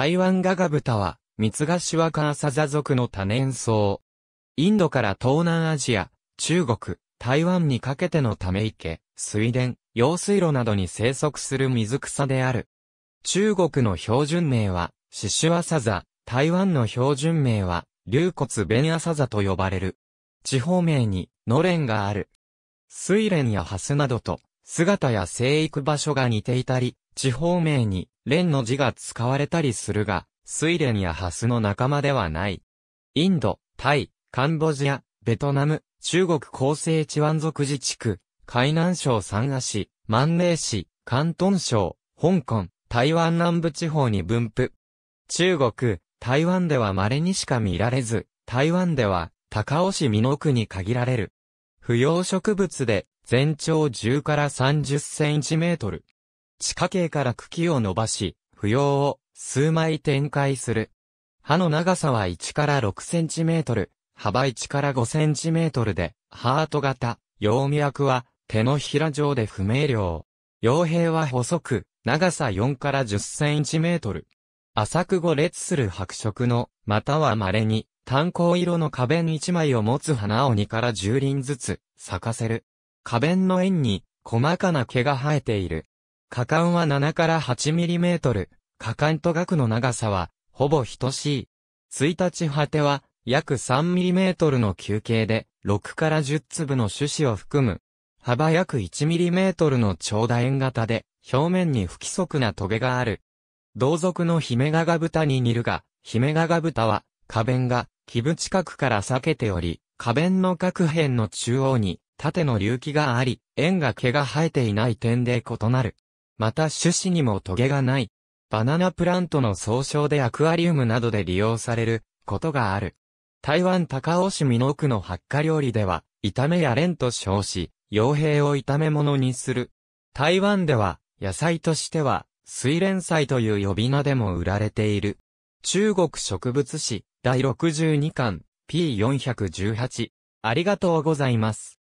台湾ガガブタは、ミツガシワカアサザ族の多年草。インドから東南アジア、中国、台湾にかけてのため池、水田、用水路などに生息する水草である。中国の標準名は、シシュアサザ、台湾の標準名は、龍骨ベンアサザと呼ばれる。地方名に、のれんがある。水蓮やハスなどと、姿や生育場所が似ていたり、地方名に、蓮の字が使われたりするが、水蓮やハスの仲間ではない。インド、タイ、カンボジア、ベトナム、中国厚生地湾族自治区、海南省三亜市、万寧市、広東省、香港、台湾南部地方に分布。中国、台湾では稀にしか見られず、台湾では高尾市美濃区に限られる。不要植物で全長10から30センチメートル、地下茎から茎を伸ばし、不要を数枚展開する。葉の長さは1から6センチメートル、幅1から5センチメートルで、ハート型、葉脈は手のひら状で不明瞭。傭兵は細く、長さ4から10センチメートル。浅く五列する白色の、または稀に、炭鉱色の花弁1枚を持つ花を2から10輪ずつ咲かせる。花弁の円に細かな毛が生えている。果敢は7から8ミリメートル。果敢と額の長さは、ほぼ等しい。1日果ては、約3ミリメートルの球形で、6から10粒の種子を含む。幅約1ミリメートルの長楕円型で、表面に不規則な棘がある。同族のヒメガガブタに似るが、ヒメガガブタは、花弁が、基部近くから裂けており、花弁の各辺の中央に、縦の隆起があり、円が毛が生えていない点で異なる。また種子にもトゲがない。バナナプラントの総称でアクアリウムなどで利用されることがある。台湾高尾市美濃区の発火料理では、炒めやレンと称し、傭兵を炒め物にする。台湾では、野菜としては、水蓮菜という呼び名でも売られている。中国植物史第62巻 P418 ありがとうございます。